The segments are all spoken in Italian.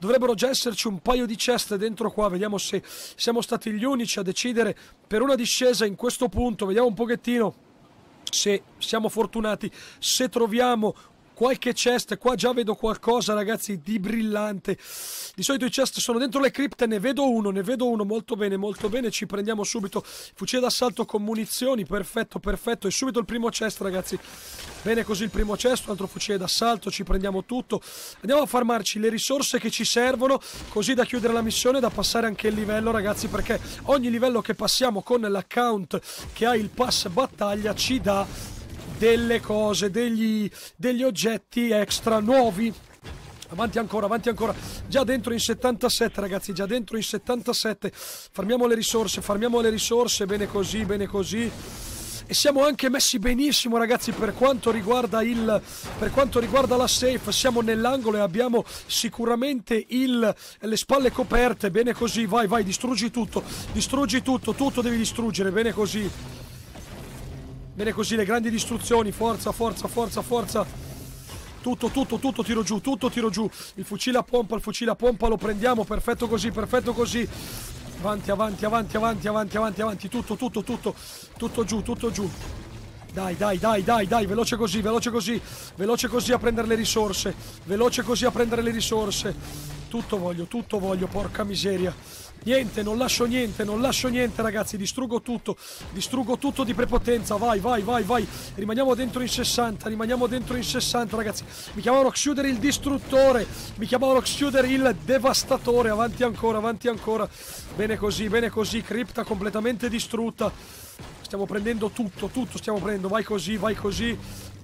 dovrebbero già esserci un paio di ceste dentro qua, vediamo se siamo stati gli unici a decidere per una discesa in questo punto, vediamo un pochettino se siamo fortunati, se troviamo qualche chest. Qua già vedo qualcosa, ragazzi, di brillante. Di solito i chest sono dentro le cripte, ne vedo uno, ne vedo uno. Molto bene, molto bene. Ci prendiamo subito. Fucile d'assalto con munizioni, perfetto, perfetto. E subito il primo chest, ragazzi. Bene così il primo chest, un altro fucile d'assalto, ci prendiamo tutto. Andiamo a farmarci le risorse che ci servono, così da chiudere la missione, da passare anche il livello, ragazzi, perché ogni livello che passiamo con l'account che ha il pass battaglia ci dà delle cose, degli, degli oggetti extra nuovi. Avanti ancora, avanti ancora. Già dentro in 77, ragazzi, già dentro in 77. Farmiamo le risorse, farmiamo le risorse, bene così, bene così. E siamo anche messi benissimo, ragazzi, per quanto riguarda, il, per quanto riguarda la safe. Siamo nell'angolo e abbiamo sicuramente il, le spalle coperte. Bene così, vai, vai, distruggi tutto. Distruggi tutto, tutto devi distruggere, bene così. Bene così, le grandi distruzioni. Forza, forza, forza, forza. Tutto, tutto, tutto tiro giù, tutto tiro giù. Il fucile a pompa, il fucile a pompa, lo prendiamo. Perfetto così, perfetto così. Avanti, avanti, avanti, avanti, avanti, avanti, avanti. Tutto, tutto, tutto. Tutto giù, tutto giù. Dai, dai, dai, dai, dai, veloce così, veloce così, veloce così a prendere le risorse, veloce così a prendere le risorse. Tutto voglio, tutto voglio, porca miseria. Niente, non lascio niente, non lascio niente ragazzi, distruggo tutto, distruggo tutto di prepotenza, vai, vai, vai, vai, rimaniamo dentro in 60, rimaniamo dentro in 60 ragazzi, mi chiamavano Xuder il distruttore, mi chiamavano Xuder il devastatore, avanti ancora, avanti ancora, bene così, bene così, cripta completamente distrutta, stiamo prendendo tutto, tutto stiamo prendendo, vai così, vai così,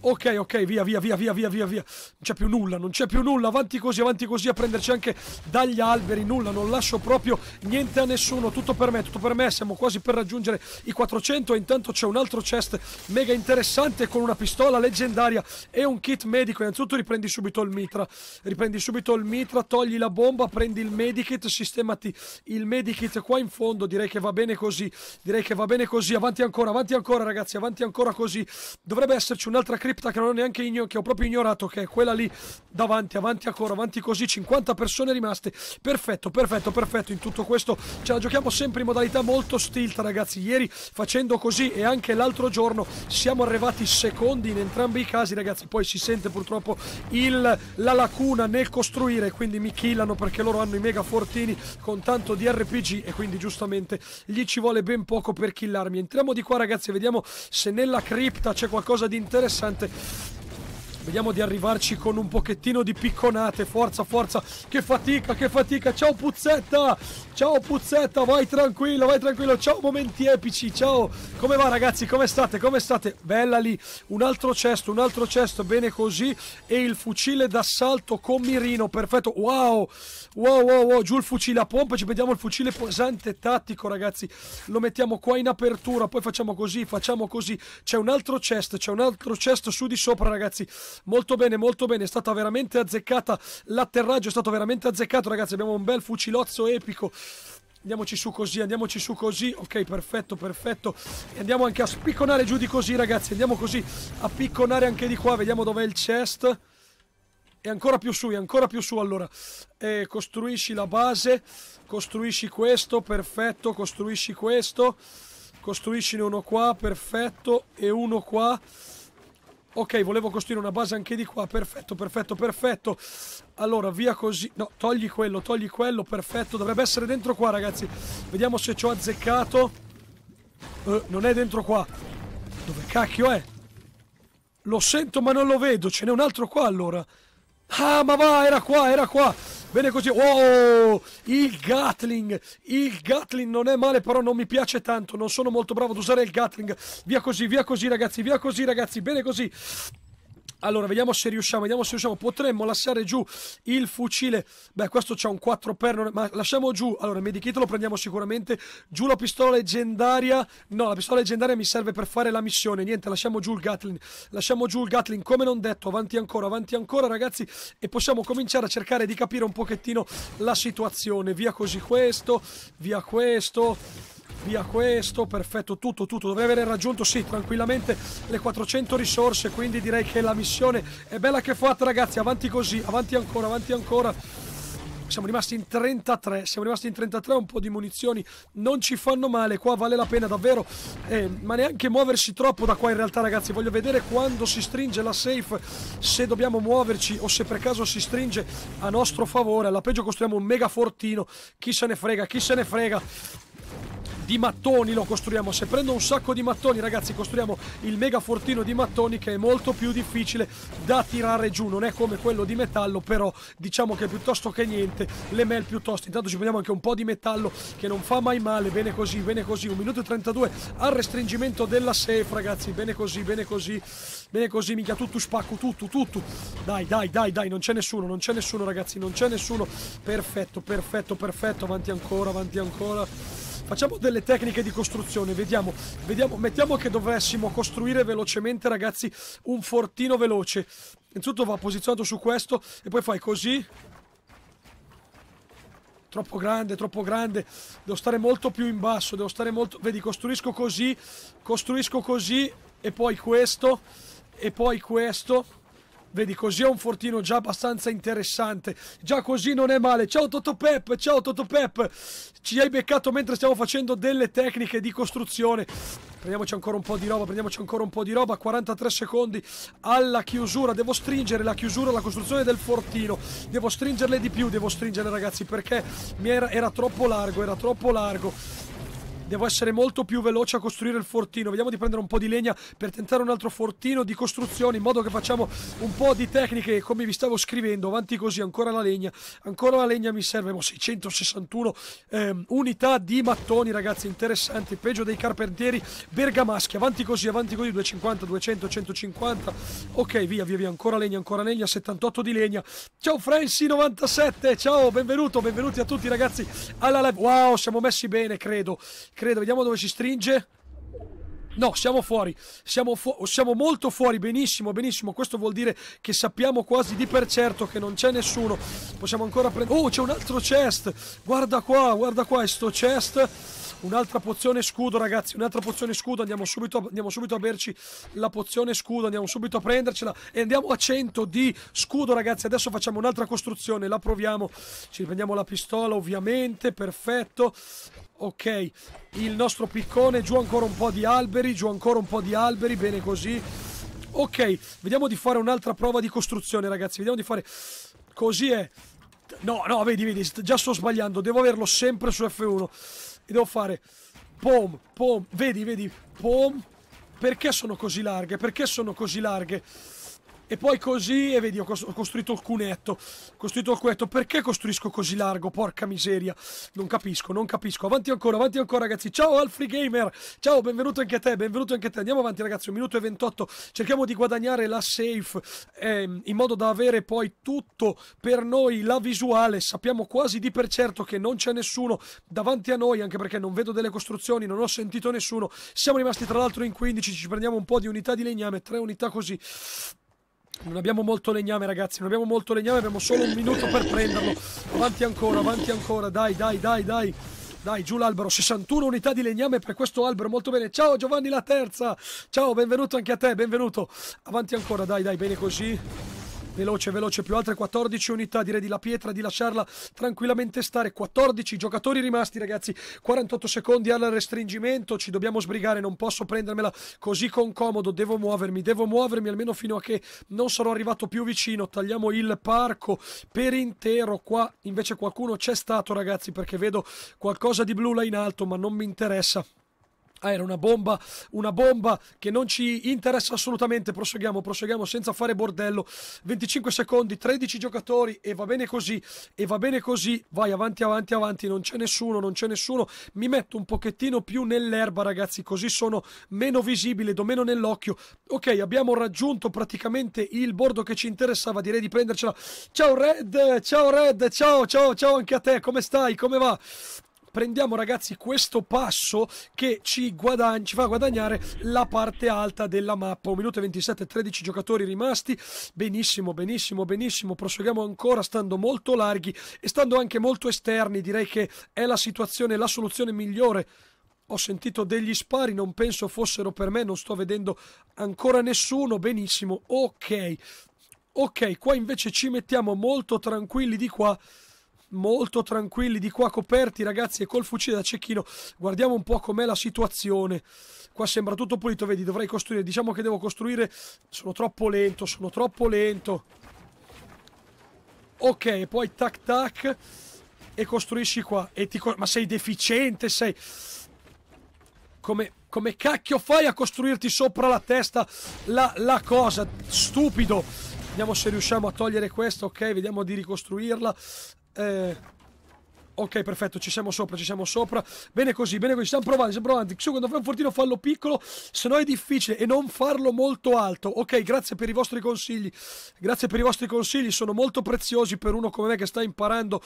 Ok, ok, via, via, via, via, via, via, via. Non c'è più nulla, non c'è più nulla. Avanti così, avanti così, a prenderci anche dagli alberi. Nulla, non lascio proprio niente a nessuno. Tutto per me, tutto per me. Siamo quasi per raggiungere i 400. Intanto c'è un altro chest mega interessante con una pistola leggendaria e un kit medico. Innanzitutto riprendi subito il mitra. Riprendi subito il mitra, togli la bomba, prendi il medikit, sistemati il medikit qua in fondo. Direi che va bene così. Direi che va bene così. Avanti ancora, avanti ancora, ragazzi, avanti ancora così. Dovrebbe esserci un'altra crisi cripta che non ho neanche igno- che ho proprio ignorato, che è quella lì davanti, avanti ancora, avanti così, 50 persone rimaste. Perfetto, perfetto, perfetto. In tutto questo ce la giochiamo sempre in modalità molto stilt, ragazzi. Ieri facendo così e anche l'altro giorno siamo arrivati secondi in entrambi i casi, ragazzi. Poi si sente purtroppo il, la lacuna nel costruire, quindi mi killano perché loro hanno i mega fortini con tanto di RPG e quindi giustamente gli ci vuole ben poco per killarmi. Entriamo di qua, ragazzi, vediamo se nella cripta c'è qualcosa di interessante artık. Vediamo di arrivarci con un pochettino di picconate. Forza, forza. Che fatica, che fatica. Ciao Puzzetta. Ciao Puzzetta, vai tranquillo, vai tranquillo. Ciao, momenti epici. Ciao. Come va ragazzi? Come state? Come state? Bella lì. Un altro cesto, un altro cesto. Bene così. E il fucile d'assalto con mirino. Perfetto. Wow. Wow, wow, wow. Giù il fucile a pompa. Ci vediamo il fucile pesante tattico, ragazzi. Lo mettiamo qua in apertura. Poi facciamo così, facciamo così. C'è un altro chest, c'è un altro chest su di sopra, ragazzi molto bene, molto bene, è stata veramente azzeccata, l'atterraggio è stato veramente azzeccato ragazzi, abbiamo un bel fucilozzo epico. Andiamoci su così, andiamoci su così. Ok, perfetto, perfetto. E andiamo anche a spicconare giù di così, ragazzi. Andiamo così a picconare anche di qua. Vediamo dov'è il chest. E ancora più su, e ancora più su allora. E eh, costruisci la base. Costruisci questo, perfetto. Costruisci questo. Costruiscine uno qua, perfetto. E uno qua. Ok, volevo costruire una base anche di qua. Perfetto, perfetto, perfetto. Allora, via così. No, togli quello, togli quello. Perfetto. Dovrebbe essere dentro qua, ragazzi. Vediamo se ci ho azzeccato. Eh, non è dentro qua. Dove cacchio è? Lo sento ma non lo vedo. Ce n'è un altro qua, allora. Ah, ma va, era qua, era qua. Bene così. Oh, il Gatling. Il Gatling non è male, però non mi piace tanto. Non sono molto bravo ad usare il Gatling. Via così, via così, ragazzi, via così, ragazzi. Bene così. Allora, vediamo se riusciamo, vediamo se riusciamo. Potremmo lasciare giù il fucile. Beh, questo c'ha un 4 perno, ma lasciamo giù. Allora, il medikit lo prendiamo sicuramente. Giù la pistola leggendaria. No, la pistola leggendaria mi serve per fare la missione. Niente, lasciamo giù il Gatling. Lasciamo giù il Gatling, come non detto. Avanti ancora, avanti ancora, ragazzi. E possiamo cominciare a cercare di capire un pochettino la situazione. Via così questo, via questo via questo, perfetto, tutto, tutto, dovrei aver raggiunto, sì, tranquillamente le 400 risorse, quindi direi che la missione è bella che è fatta ragazzi, avanti così, avanti ancora, avanti ancora, siamo rimasti in 33, siamo rimasti in 33, un po' di munizioni non ci fanno male, qua vale la pena davvero, eh, ma neanche muoversi troppo da qua in realtà ragazzi, voglio vedere quando si stringe la safe, se dobbiamo muoverci o se per caso si stringe a nostro favore, alla peggio costruiamo un mega fortino, chi se ne frega, chi se ne frega, di mattoni lo costruiamo. Se prendo un sacco di mattoni, ragazzi, costruiamo il mega fortino di mattoni che è molto più difficile da tirare giù. Non è come quello di metallo, però diciamo che piuttosto che niente, le mel piuttosto. Intanto ci prendiamo anche un po' di metallo che non fa mai male. Bene così, bene così. Un minuto e 32 al restringimento della safe, ragazzi. Bene così, bene così, bene così. Minchia, tutto spacco, tutto, tutto. Dai, dai, dai, dai, non c'è nessuno, non c'è nessuno, ragazzi, non c'è nessuno. Perfetto, perfetto, perfetto. Avanti ancora, avanti ancora. Facciamo delle tecniche di costruzione, vediamo, vediamo, mettiamo che dovessimo costruire velocemente ragazzi un fortino veloce. Innanzitutto va posizionato su questo e poi fai così. Troppo grande, troppo grande. Devo stare molto più in basso, devo stare molto... Vedi, costruisco così, costruisco così e poi questo e poi questo Vedi, così è un fortino già abbastanza interessante. Già così non è male. Ciao Toto Pep, ciao Toto Pep. Ci hai beccato mentre stiamo facendo delle tecniche di costruzione. Prendiamoci ancora un po' di roba, prendiamoci ancora un po' di roba. 43 secondi alla chiusura. Devo stringere la chiusura, la costruzione del fortino. Devo stringerle di più, devo stringere ragazzi, perché era, era troppo largo, era troppo largo. Devo essere molto più veloce a costruire il fortino. Vediamo di prendere un po' di legna per tentare un altro fortino di costruzione in modo che facciamo un po' di tecniche come vi stavo scrivendo. Avanti così, ancora la legna. Ancora la legna mi serve. Boh, Abbiamo 661 ehm, unità di mattoni, ragazzi, interessanti. Peggio dei carpentieri bergamaschi. Avanti così, avanti così. 250, 200, 150. Ok, via, via, via. Ancora legna, ancora legna. 78 di legna. Ciao Franci 97. Ciao, benvenuto, benvenuti a tutti ragazzi alla live. Wow, siamo messi bene, credo credo. Vediamo dove ci stringe. No, siamo fuori, siamo, fu- siamo, molto fuori, benissimo, benissimo, questo vuol dire che sappiamo quasi di per certo che non c'è nessuno, possiamo ancora prendere... Oh, c'è un altro chest, guarda qua, guarda qua, è sto chest Un'altra pozione scudo, ragazzi. Un'altra pozione scudo. Andiamo subito, andiamo subito, a berci la pozione scudo. Andiamo subito a prendercela. E andiamo a 100 di scudo, ragazzi. Adesso facciamo un'altra costruzione. La proviamo. Ci riprendiamo la pistola, ovviamente. Perfetto. Ok, il nostro piccone. Giù ancora un po' di alberi. Giù ancora un po' di alberi. Bene così. Ok, vediamo di fare un'altra prova di costruzione, ragazzi. Vediamo di fare... Così è. No, no, vedi, vedi, già sto sbagliando. Devo averlo sempre su F1 e devo fare pom, pom, vedi, vedi, pom, perché sono così larghe, perché sono così larghe? e poi così e vedi ho, costruito il cunetto ho costruito il cunetto perché costruisco così largo porca miseria non capisco non capisco avanti ancora avanti ancora ragazzi ciao Alfri Gamer ciao benvenuto anche a te benvenuto anche a te andiamo avanti ragazzi un minuto e 28 cerchiamo di guadagnare la safe ehm, in modo da avere poi tutto per noi la visuale sappiamo quasi di per certo che non c'è nessuno davanti a noi anche perché non vedo delle costruzioni non ho sentito nessuno siamo rimasti tra l'altro in 15 ci prendiamo un po' di unità di legname tre unità così non abbiamo molto legname, ragazzi. Non abbiamo molto legname. Abbiamo solo un minuto per prenderlo. Avanti ancora, avanti ancora. Dai, dai, dai, dai. Dai, giù l'albero, 61 unità di legname per questo albero, molto bene. Ciao Giovanni la terza, ciao, benvenuto anche a te, benvenuto. Avanti ancora, dai, dai, bene così veloce veloce più altre 14 unità direi di la pietra di lasciarla tranquillamente stare 14 giocatori rimasti ragazzi 48 secondi al restringimento ci dobbiamo sbrigare non posso prendermela così con comodo devo muovermi devo muovermi almeno fino a che non sarò arrivato più vicino tagliamo il parco per intero qua invece qualcuno c'è stato ragazzi perché vedo qualcosa di blu là in alto ma non mi interessa Ah, era una bomba, una bomba che non ci interessa assolutamente. Proseguiamo, proseguiamo senza fare bordello. 25 secondi, 13 giocatori e va bene così, e va bene così. Vai avanti, avanti, avanti. Non c'è nessuno, non c'è nessuno. Mi metto un pochettino più nell'erba, ragazzi, così sono meno visibile, do meno nell'occhio. Ok, abbiamo raggiunto praticamente il bordo che ci interessava. Direi di prendercela. Ciao Red, ciao Red, ciao, ciao, ciao anche a te. Come stai? Come va? prendiamo ragazzi questo passo che ci, guadagna, ci fa guadagnare la parte alta della mappa. 1 minuto e 27, 13 giocatori rimasti. Benissimo, benissimo, benissimo. Proseguiamo ancora stando molto larghi e stando anche molto esterni. Direi che è la situazione, la soluzione migliore ho sentito degli spari, non penso fossero per me, non sto vedendo ancora nessuno, benissimo, ok, ok, qua invece ci mettiamo molto tranquilli di qua, molto tranquilli di qua coperti ragazzi e col fucile da cecchino guardiamo un po' com'è la situazione qua sembra tutto pulito vedi dovrei costruire diciamo che devo costruire sono troppo lento sono troppo lento ok poi tac tac e costruisci qua e ti ma sei deficiente sei come, come cacchio fai a costruirti sopra la testa la, la cosa stupido Vediamo se riusciamo a togliere questa, ok, vediamo di ricostruirla. Eh, ok, perfetto, ci siamo sopra, ci siamo sopra. Bene così, bene così, stiamo provando, siamo provati. Su, quando fai un fortino fallo piccolo, se no è difficile e non farlo molto alto. Ok, grazie per i vostri consigli. Grazie per i vostri consigli, sono molto preziosi per uno come me che sta imparando.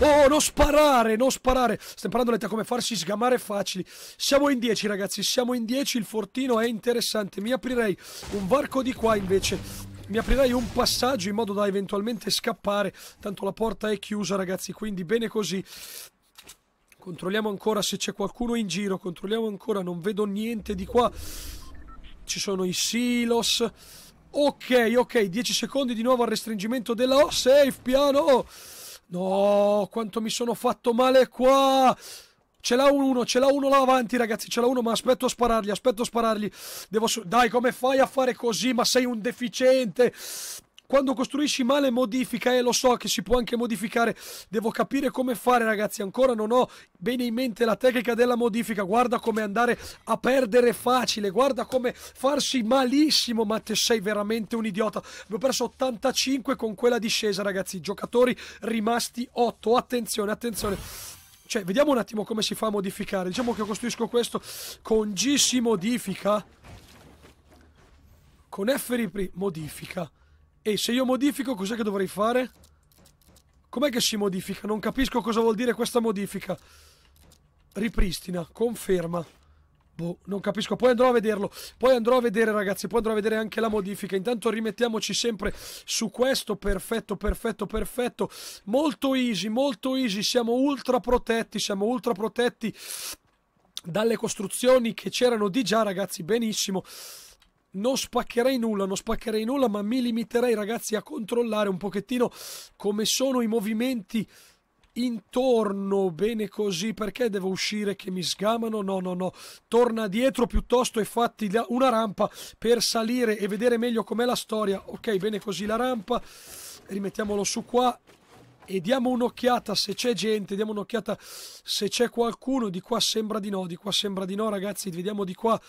Oh, non sparare, non sparare. Sta imparando l'età come farsi sgamare facili. Siamo in 10, ragazzi, siamo in 10, il fortino è interessante. Mi aprirei un varco di qua invece mi aprirai un passaggio in modo da eventualmente scappare. Tanto la porta è chiusa, ragazzi, quindi bene così. Controlliamo ancora se c'è qualcuno in giro. Controlliamo ancora, non vedo niente di qua. Ci sono i silos. Ok, ok, 10 secondi di nuovo al restringimento della Oh, safe, piano. No, quanto mi sono fatto male qua. Ce l'ha uno, ce l'ha uno là avanti, ragazzi. Ce l'ha uno, ma aspetto a sparargli, aspetto a sparargli. Devo Dai, come fai a fare così? Ma sei un deficiente. Quando costruisci male modifica, e eh, lo so che si può anche modificare, devo capire come fare ragazzi, ancora non ho bene in mente la tecnica della modifica, guarda come andare a perdere facile, guarda come farsi malissimo, ma te sei veramente un idiota, abbiamo perso 85 con quella discesa ragazzi, giocatori rimasti 8, attenzione, attenzione cioè, vediamo un attimo come si fa a modificare. Diciamo che costruisco questo. Con G si modifica. Con F modifica. E se io modifico, cos'è che dovrei fare? Com'è che si modifica? Non capisco cosa vuol dire questa modifica. Ripristina, conferma. Boh, non capisco. Poi andrò a vederlo. Poi andrò a vedere, ragazzi. Poi andrò a vedere anche la modifica. Intanto rimettiamoci sempre su questo. Perfetto, perfetto, perfetto. Molto easy, molto easy. Siamo ultra protetti. Siamo ultra protetti dalle costruzioni che c'erano di già, ragazzi. Benissimo non spaccherei nulla, non spaccherei nulla, ma mi limiterei, ragazzi, a controllare un pochettino come sono i movimenti intorno, bene così, perché devo uscire che mi sgamano? No, no, no, torna dietro piuttosto e fatti una rampa per salire e vedere meglio com'è la storia. Ok, bene così la rampa, rimettiamolo su qua e diamo un'occhiata se c'è gente, diamo un'occhiata se c'è qualcuno, di qua sembra di no, di qua sembra di no ragazzi, vediamo di qua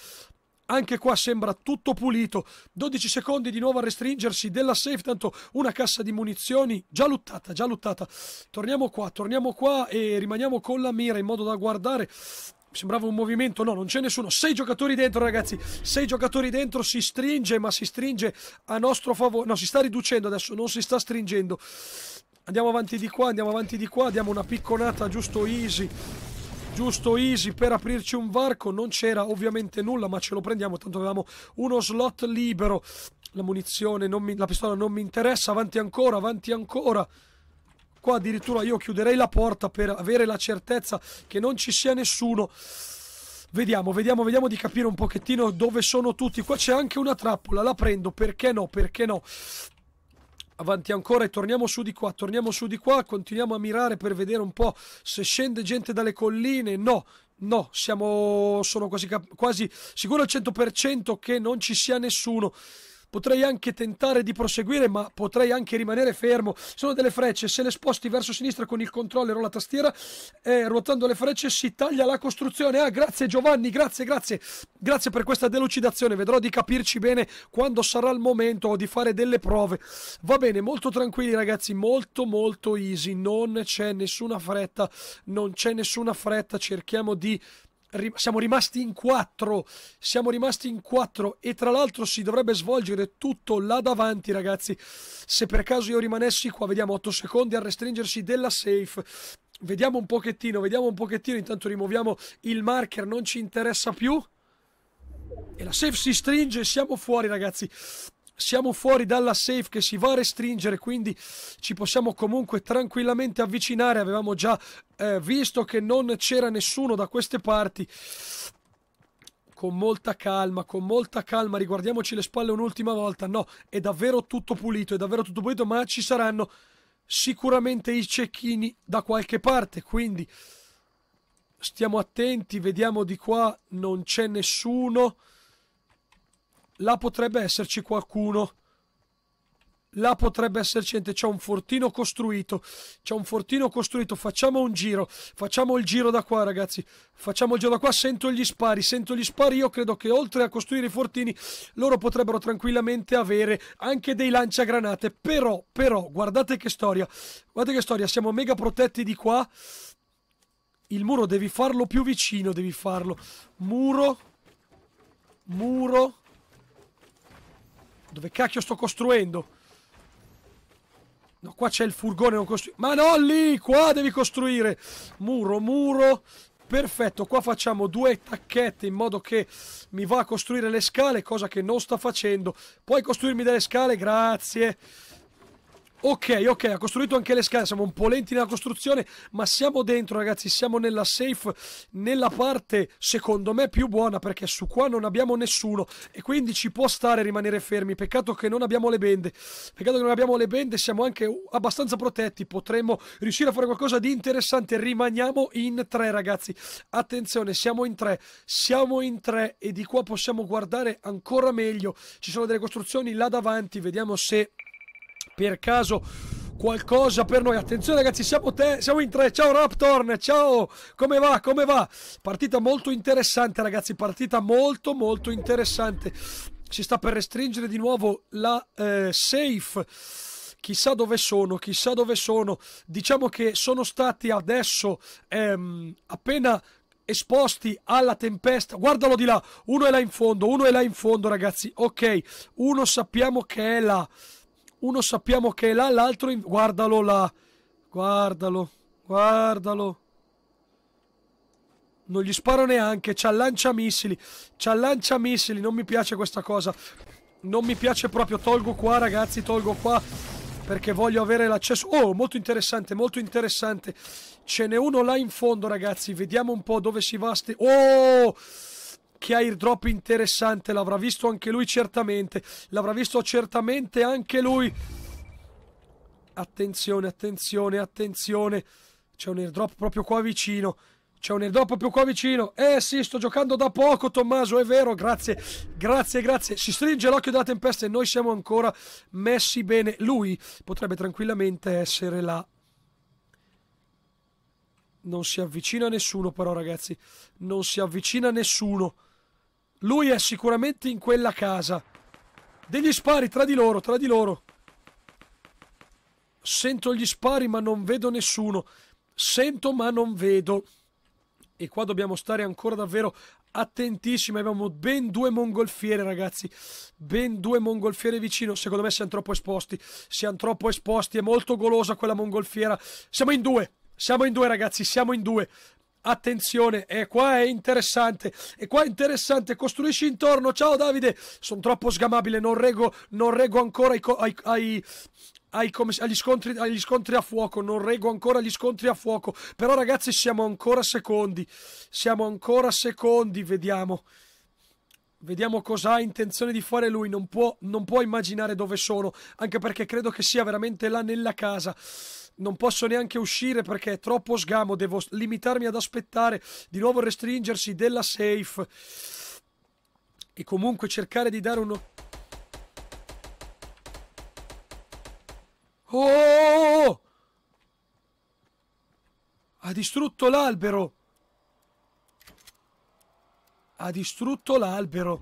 anche qua sembra tutto pulito. 12 secondi di nuovo a restringersi della safe, tanto una cassa di munizioni già luttata, già luttata. Torniamo qua, torniamo qua e rimaniamo con la mira in modo da guardare sembrava un movimento, no, non c'è nessuno. Sei giocatori dentro, ragazzi. Sei giocatori dentro, si stringe, ma si stringe a nostro favore. No, si sta riducendo adesso, non si sta stringendo. Andiamo avanti di qua, andiamo avanti di qua, diamo una picconata giusto easy giusto easy per aprirci un varco non c'era ovviamente nulla ma ce lo prendiamo tanto avevamo uno slot libero la munizione mi, la pistola non mi interessa avanti ancora avanti ancora qua addirittura io chiuderei la porta per avere la certezza che non ci sia nessuno Vediamo, vediamo, vediamo di capire un pochettino dove sono tutti. Qua c'è anche una trappola, la prendo, perché no, perché no avanti ancora e torniamo su di qua, torniamo su di qua, continuiamo a mirare per vedere un po' se scende gente dalle colline, no. No, siamo, sono quasi, quasi sicuro al 100% che non ci sia nessuno potrei anche tentare di proseguire, ma potrei anche rimanere fermo. Sono delle frecce, se le sposti verso sinistra con il controller o la tastiera, eh, ruotando le frecce si taglia la costruzione. Ah, grazie Giovanni, grazie, grazie. Grazie per questa delucidazione, vedrò di capirci bene quando sarà il momento di fare delle prove. Va bene, molto tranquilli ragazzi, molto molto easy, non c'è nessuna fretta, non c'è nessuna fretta, cerchiamo di siamo rimasti in quattro, siamo rimasti in quattro e tra l'altro si dovrebbe svolgere tutto là davanti ragazzi, se per caso io rimanessi qua, vediamo 8 secondi a restringersi della safe, vediamo un pochettino, vediamo un pochettino, intanto rimuoviamo il marker, non ci interessa più, e la safe si stringe, siamo fuori ragazzi, siamo fuori dalla safe che si va a restringere, quindi ci possiamo comunque tranquillamente avvicinare. Avevamo già eh, visto che non c'era nessuno da queste parti. Con molta calma, con molta calma, riguardiamoci le spalle un'ultima volta. No, è davvero tutto pulito, è davvero tutto pulito, ma ci saranno sicuramente i cecchini da qualche parte, quindi stiamo attenti, vediamo di qua, non c'è nessuno. Là potrebbe esserci qualcuno. Là potrebbe esserci gente. C'è un fortino costruito. C'è un fortino costruito. Facciamo un giro. Facciamo il giro da qua, ragazzi. Facciamo il giro da qua. Sento gli spari. Sento gli spari. Io credo che oltre a costruire i fortini, loro potrebbero tranquillamente avere anche dei lanciagranate. Però, però, guardate che storia. Guardate che storia. Siamo mega protetti di qua. Il muro devi farlo più vicino. Devi farlo. Muro. Muro. Dove cacchio sto costruendo? No, qua c'è il furgone, non costruisco. Ma no, lì! Qua devi costruire! Muro, muro. Perfetto, qua facciamo due tacchette in modo che mi va a costruire le scale, cosa che non sta facendo. Puoi costruirmi delle scale? Grazie. Ok, ok, ha costruito anche le scale, siamo un po' lenti nella costruzione, ma siamo dentro ragazzi, siamo nella safe, nella parte secondo me più buona perché su qua non abbiamo nessuno e quindi ci può stare rimanere fermi, peccato che non abbiamo le bende, peccato che non abbiamo le bende, siamo anche abbastanza protetti, potremmo riuscire a fare qualcosa di interessante, rimaniamo in tre ragazzi, attenzione, siamo in tre, siamo in tre e di qua possiamo guardare ancora meglio, ci sono delle costruzioni là davanti, vediamo se per caso qualcosa per noi. Attenzione ragazzi, siamo, te, siamo in tre. Ciao Raptorn, ciao, come va, come va? Partita molto interessante ragazzi, partita molto molto interessante. Si sta per restringere di nuovo la eh, safe. Chissà dove sono, chissà dove sono. Diciamo che sono stati adesso ehm, appena esposti alla tempesta. Guardalo di là, uno è là in fondo, uno è là in fondo ragazzi. Ok, uno sappiamo che è là. Uno sappiamo che è là, l'altro... In... Guardalo là. Guardalo. Guardalo. Non gli sparo neanche. C'ha lanciamissili. C'ha lanciamissili. Non mi piace questa cosa. Non mi piace proprio. Tolgo qua, ragazzi. Tolgo qua. Perché voglio avere l'accesso... Oh, molto interessante, molto interessante. Ce n'è uno là in fondo, ragazzi. Vediamo un po' dove si va. Ste... Oh! che airdrop interessante, l'avrà visto anche lui certamente, l'avrà visto certamente anche lui. Attenzione, attenzione, attenzione, c'è un airdrop proprio qua vicino. C'è un airdrop proprio qua vicino. Eh sì, sto giocando da poco, Tommaso, è vero, grazie, grazie, grazie. Si stringe l'occhio della tempesta e noi siamo ancora messi bene. Lui potrebbe tranquillamente essere là. Non si avvicina nessuno però, ragazzi. Non si avvicina nessuno. Lui è sicuramente in quella casa. Degli spari tra di loro, tra di loro. Sento gli spari ma non vedo nessuno. Sento ma non vedo. E qua dobbiamo stare ancora davvero attentissimi. Abbiamo ben due mongolfiere, ragazzi. Ben due mongolfiere vicino. Secondo me siamo troppo esposti. Siamo troppo esposti. È molto golosa quella mongolfiera. Siamo in due. Siamo in due, ragazzi. Siamo in due attenzione, e qua è interessante, e qua è interessante, costruisci intorno, ciao Davide, sono troppo sgamabile, non reggo, non rego ancora ai, ai, ai agli scontri, agli, scontri, a fuoco. Non rego ancora agli scontri a fuoco. Però, ragazzi, siamo ancora secondi. Siamo ancora secondi. Vediamo. Vediamo cosa ha intenzione di fare lui. Non può, non può immaginare dove sono. Anche perché credo che sia veramente là nella casa non posso neanche uscire perché è troppo sgamo, devo limitarmi ad aspettare di nuovo restringersi della safe e comunque cercare di dare uno... Oh! oh, oh, oh ha distrutto l'albero! Ha distrutto l'albero!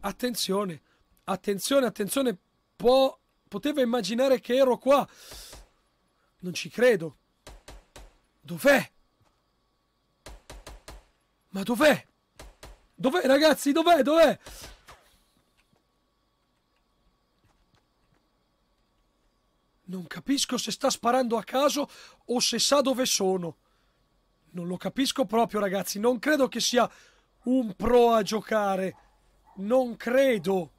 Attenzione! Attenzione, attenzione! Può poteva immaginare che ero qua. Non ci credo. Dov'è? Ma dov'è? Dov'è, ragazzi? Dov'è? Dov'è? Non capisco se sta sparando a caso o se sa dove sono. Non lo capisco proprio, ragazzi. Non credo che sia un pro a giocare. Non credo.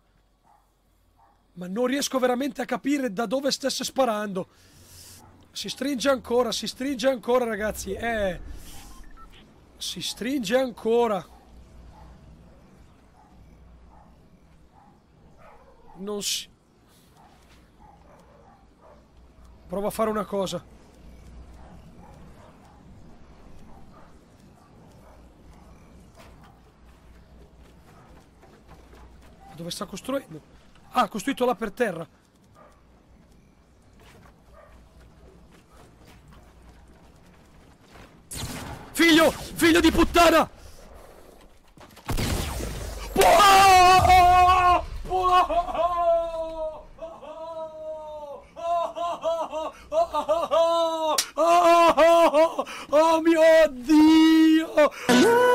Ma non riesco veramente a capire da dove stesse sparando. Si stringe ancora, si stringe ancora, ragazzi. Eh, si stringe ancora. Non si... Prova a fare una cosa. Dove sta costruendo? Ah, costruito là per terra. Figlio! Figlio di puttana! Oh mio Dio!